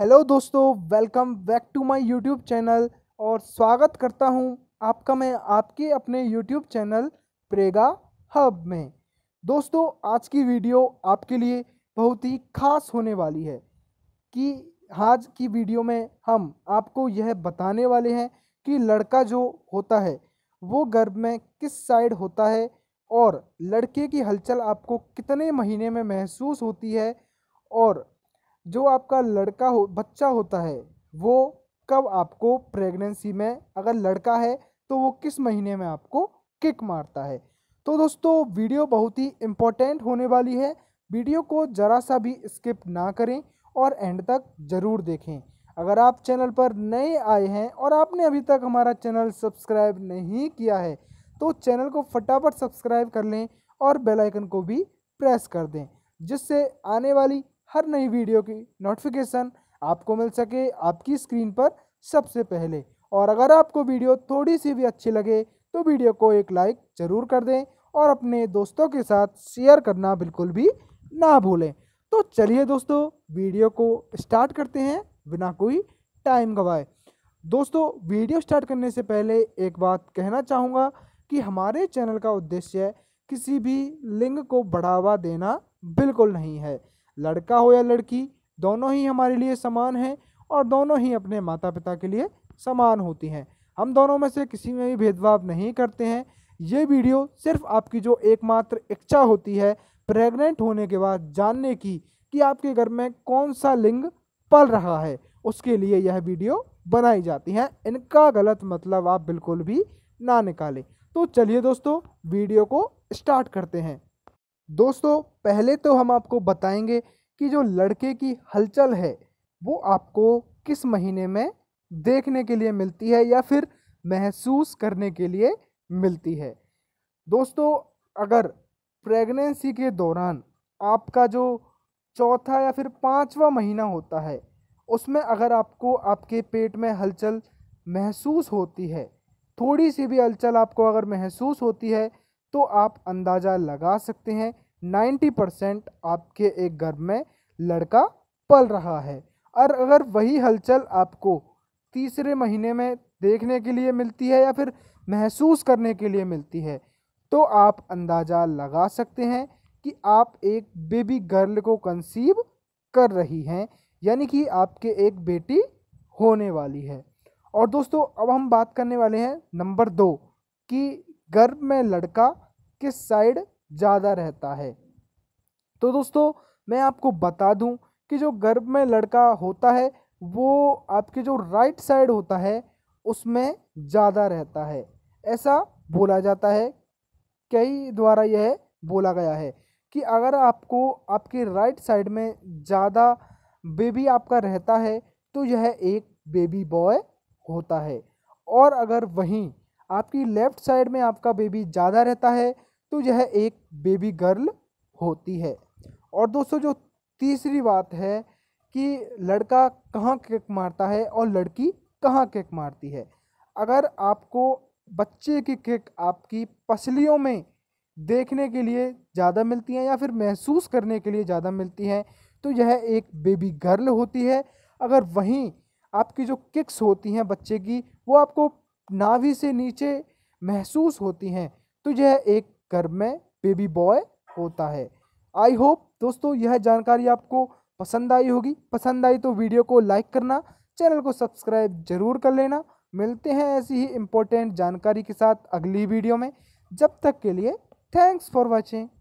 hello दोस्तों welcome back to my YouTube channel और स्वागत करता हूं आपका मैं आपके अपने यूट्यूब चैनल प्रेगा हब में दोस्तों आज की वीडियो आपके लिए बहुत ही खास होने वाली है कि आज की वीडियो में हम आपको यह बताने वाले हैं कि लड़का जो होता है वो गर्भ में किस साइड होता है और लड़के की हलचल आपको कितने महीने में महसूस होती है और जो आपका लड़का हो बच्चा होता है वो कब आपको प्रेगनेंसी में अगर लड़का है तो वो किस महीने में आपको किक मारता है तो दोस्तों वीडियो बहुत ही इम्पोर्टेंट होने वाली है वीडियो को ज़रा सा भी स्किप ना करें और एंड तक ज़रूर देखें अगर आप चैनल पर नए आए हैं और आपने अभी तक हमारा चैनल सब्सक्राइब नहीं किया है तो चैनल को फटाफट सब्सक्राइब कर लें और बेल आइकन को भी प्रेस कर दें जिससे आने वाली हर नई वीडियो की नोटिफिकेशन आपको मिल सके आपकी स्क्रीन पर सबसे पहले और अगर आपको वीडियो थोड़ी सी भी अच्छी लगे तो वीडियो को एक लाइक ज़रूर कर दें और अपने दोस्तों के साथ शेयर करना बिल्कुल भी ना भूलें तो चलिए दोस्तों वीडियो को स्टार्ट करते हैं बिना कोई टाइम गवाए दोस्तों वीडियो स्टार्ट करने से पहले एक बात कहना चाहूँगा कि हमारे चैनल का उद्देश्य किसी भी लिंग को बढ़ावा देना बिल्कुल नहीं है लड़का हो या लड़की दोनों ही हमारे लिए समान हैं और दोनों ही अपने माता पिता के लिए समान होती हैं हम दोनों में से किसी में भी भेदभाव नहीं करते हैं ये वीडियो सिर्फ आपकी जो एकमात्र इच्छा होती है प्रेग्नेंट होने के बाद जानने की कि आपके घर में कौन सा लिंग पल रहा है उसके लिए यह वीडियो बनाई जाती है इनका गलत मतलब आप बिल्कुल भी ना निकालें तो चलिए दोस्तों वीडियो को स्टार्ट करते हैं दोस्तों पहले तो हम आपको बताएंगे कि जो लड़के की हलचल है वो आपको किस महीने में देखने के लिए मिलती है या फिर महसूस करने के लिए मिलती है दोस्तों अगर प्रेगनेंसी के दौरान आपका जो चौथा या फिर पांचवा महीना होता है उसमें अगर आपको आपके पेट में हलचल महसूस होती है थोड़ी सी भी हलचल आपको अगर महसूस होती है तो आप अंदाज़ा लगा सकते हैं नाइन्टी परसेंट आपके एक गर्भ में लड़का पल रहा है और अगर वही हलचल आपको तीसरे महीने में देखने के लिए मिलती है या फिर महसूस करने के लिए मिलती है तो आप अंदाज़ा लगा सकते हैं कि आप एक बेबी गर्ल को कंसीव कर रही हैं यानी कि आपके एक बेटी होने वाली है और दोस्तों अब हम बात करने वाले हैं नंबर दो कि गर्भ में लड़का किस साइड ज़्यादा रहता है तो दोस्तों मैं आपको बता दूं कि जो गर्भ में लड़का होता है वो आपके जो राइट साइड होता है उसमें ज़्यादा रहता है ऐसा बोला जाता है कई द्वारा यह बोला गया है कि अगर आपको आपके राइट साइड में ज़्यादा बेबी आपका रहता है तो यह एक बेबी बॉय होता है और अगर वहीं आपकी लेफ़्ट साइड में आपका बेबी ज़्यादा रहता है तो यह एक बेबी गर्ल होती है और दोस्तों जो तीसरी बात है कि लड़का कहाँ किक मारता है और लड़की कहाँ किक मारती है अगर आपको बच्चे की किक आपकी पसलियों में देखने के लिए ज़्यादा मिलती हैं या फिर महसूस करने के लिए ज़्यादा मिलती हैं तो यह एक बेबी गर्ल होती है अगर वहीं आपकी जो किक्स होती हैं बच्चे की वो आपको नाभि से नीचे महसूस होती हैं तो यह एक में बेबी बॉय होता है आई होप दोस्तों यह जानकारी आपको पसंद आई होगी पसंद आई तो वीडियो को लाइक करना चैनल को सब्सक्राइब जरूर कर लेना मिलते हैं ऐसी ही इम्पोर्टेंट जानकारी के साथ अगली वीडियो में जब तक के लिए थैंक्स फॉर वॉचिंग